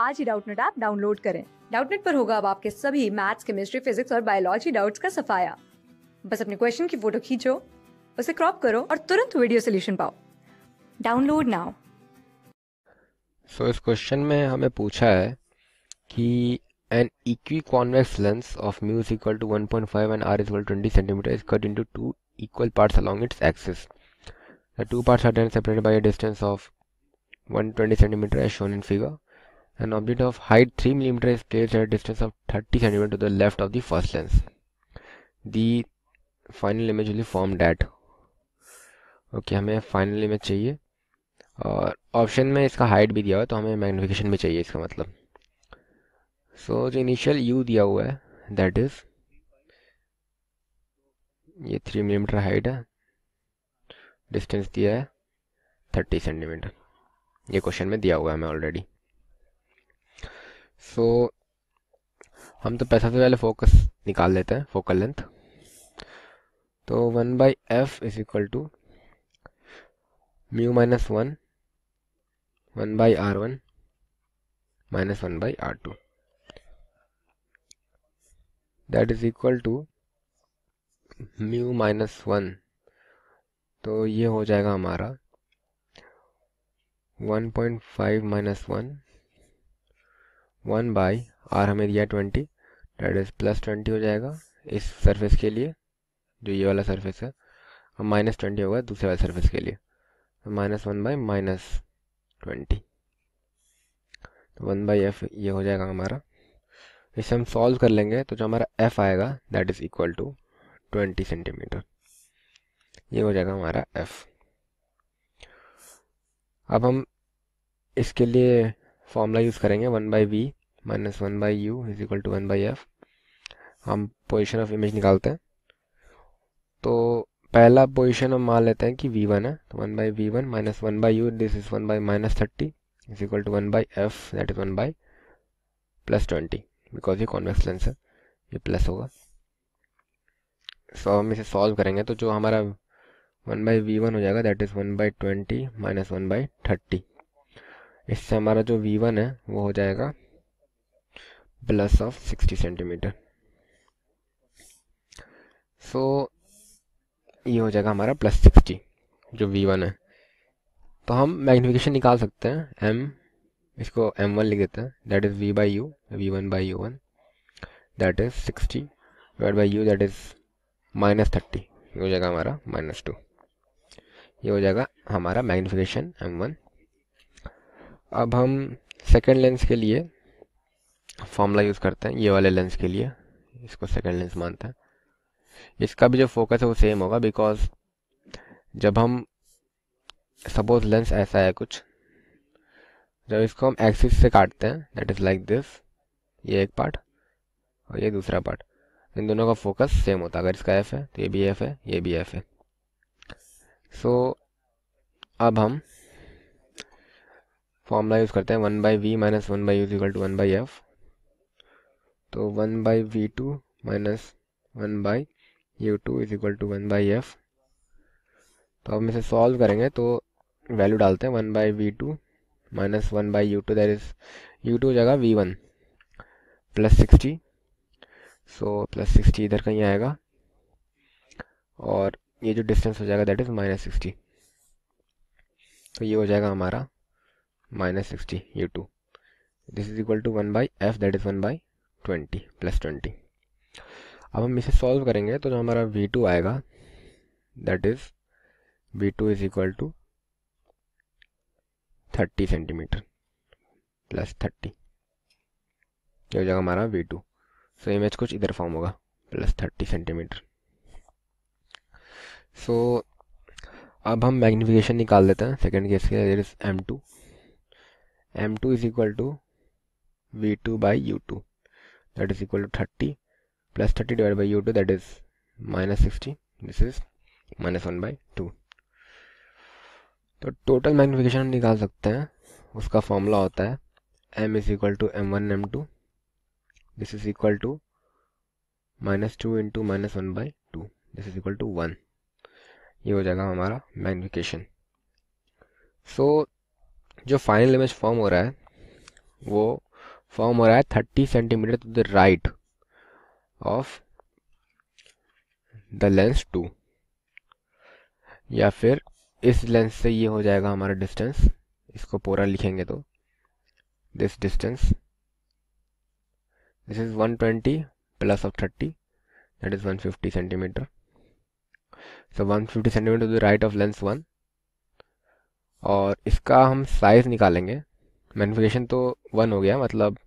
आज ही Doubtnut app download करें डाउटनेट पर होगा अब आपके सभी मैथ्स केमिस्ट्री फिजिक्स और बायोलॉजी डाउट्स का सफाया बस अपने क्वेश्चन की फोटो खींचो उसे क्रॉप करो और तुरंत वीडियो सोल्यूशन पाओ डाउनलोड नाउ सो इस क्वेश्चन में हमें पूछा है कि an equiconvex lens of mu is equal to 1.5 and r is equal to 20 cm is cut into two equal parts along its axis. The two parts are then separated by a distance of 120 cm as shown in figure. An object of height three millimetre is placed at a distance of 30 cm to the left of the first lens. Final image will form that okay हमें final image चाहिए और option में इसका height भी दिया हुआ है तो हमें मैग्नीफिकेशन भी चाहिए इसका मतलब सो so, जो इनिशियल यू दिया हुआ है दैट इज़ ये थ्री मिलीमीटर हाइट है डिस्टेंस दिया है थर्टी सेंटीमीटर ये क्वेश्चन में दिया हुआ है हमें ऑलरेडी सो so, हम तो पैसा से पहले फोकस निकाल लेते हैं फोकल लेंथ तो one by F is equal to mu minus one one by R one minus one by R two that is equal to mu minus one तो ये हो जाएगा हमारा one point five minus one one by R हमें दिया twenty that is plus twenty हो जाएगा इस सरफेस के लिए जो ये वाला सरफेस है और माइनस ट्वेंटी होगा दूसरे वाले सरफेस के लिए माइनस तो वन बाई माइनस ट्वेंटी तो वन बाई एफ ये हो जाएगा हमारा इसे हम सॉल्व कर लेंगे तो जो हमारा एफ आएगा that is equal to twenty centimetre ये हो जाएगा हमारा एफ अब हम इसके लिए फॉर्मूला यूज़ करेंगे one by V minus one by U is equal to one by F हम पोजिशन ऑफ इमेज निकालते हैं तो पहला पोजिशन हम मान लेते हैं कि वी वन है तो one by V one minus one by U this is one by minus thirty is equal to one by F that is one by plus twenty because ये कॉन्वेक्स लेंस है ये plus होगा सो so, हम इसे solve करेंगे तो जो हमारा वन बाई वी वन हो जाएगा that is one by twenty minus one by thirty इससे हमारा जो वी वन है वो हो जाएगा plus of sixty centimetre so ये हो जाएगा हमारा प्लस सिक्सटी जो वी वन है तो हम मैग्निफिकेशन निकाल सकते हैं एम इसको एम वन लिख देते हैं that is V by U V one by U one that is sixty divide by U that is minus thirty ये हो जाएगा हमारा माइनस टू ये हो जाएगा हमारा मैग्निफिकेशन एम वन अब हम सेकेंड लेंस के लिए फॉर्मूला यूज़ करते हैं ये वाले लेंस के लिए इसको सेकेंड लेंस मानते हैं इसका भी जो फोकस है वो सेम होगा बिकॉज जब हम सपोज लेंस ऐसा है कुछ जब इसको हम एक्सिस से काटते हैं दैट इज़ लाइक दिस ये एक पार्ट और ये दूसरा पार्ट इन दोनों का फोकस सेम होता है अगर इसका एफ है तो ये भी एफ है ये भी एफ है सो so, अब हम फॉर्मूला यूज़ करते हैं one by V minus one by U is equal to one by F तो one by V two minus one by U two is equal to one by F तो अब इसे solve करेंगे तो वैल्यू डालते हैं one by V two minus one by U two that is U two जगह V one plus sixty so plus sixty इधर कहीं आएगा और ये जो डिस्टेंस हो जाएगा दैट इज़ माइनस सिक्सटी तो ये हो जाएगा हमारा minus 60 u2 this is equal to 1 by f that is 1 by 20 plus 20 अब हम इसे सॉल्व करेंगे तो जो हमारा v2 आएगा that is v2 two is equal to thirty centimetre plus thirty क्या हो जाएगा हमारा v2 टू so, इमेज कुछ इधर फॉर्म होगा प्लस 30 सेंटीमीटर सो अब हम मैग्निफिकेशन निकाल देते हैं सेकंड केस के लिए is m2 m2 is equal to v2 by u2 that is equal to 30 plus 30 divided by u2 that is minus 60 this is minus one by two तो total magnification निकाल सकते हैं उसका फॉर्मूला होता है M is equal to M one M two this is equal to minus two into minus one by two this is equal to one ये हो जाएगा हमारा मैग्नीफिकेशन सो जो फाइनल इमेज फॉर्म हो रहा है वो फॉर्म हो रहा है thirty centimetre to the right of the lens two या फिर इस लेंस से ये हो जाएगा हमारा डिस्टेंस इसको पूरा लिखेंगे तो this distance this is 120 plus of 30 that is 150 centimetre so 150 centimetre to the right of lens one और इसका हम साइज़ निकालेंगे मैनिफिकेशन तो वन हो गया मतलब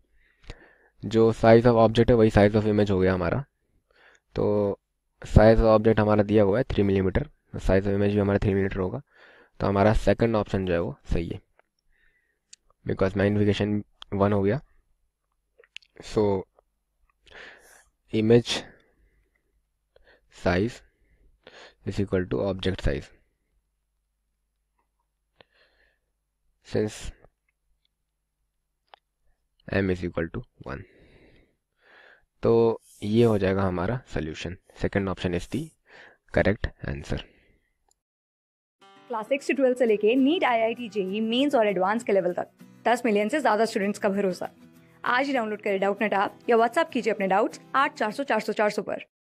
जो साइज़ ऑफ ऑब्जेक्ट है वही साइज़ ऑफ इमेज हो गया हमारा तो साइज़ ऑफ ऑब्जेक्ट हमारा दिया हुआ है three millimetre size of image भी हमारा थ्री मिलीमीटर होगा तो हमारा सेकंड ऑप्शन जो है वो सही है बिकॉज मैग्निफिकेशन वन हो गया so image size is equal to object size since m is equal to 1 तो ये हो जाएगा हमारा solution second option is the correct answer class six से ट्वेल्थ से लेके NEET I I T JEE mains और एडवांस के लेवल तक दस मिलियन से ज्यादा स्टूडेंट्स का भरोसा आज ही डाउनलोड करें डाउट नेट आप या व्हाट्सअप कीजिए अपने डाउट्स आठ चार सौ चार सौ चार सौ पर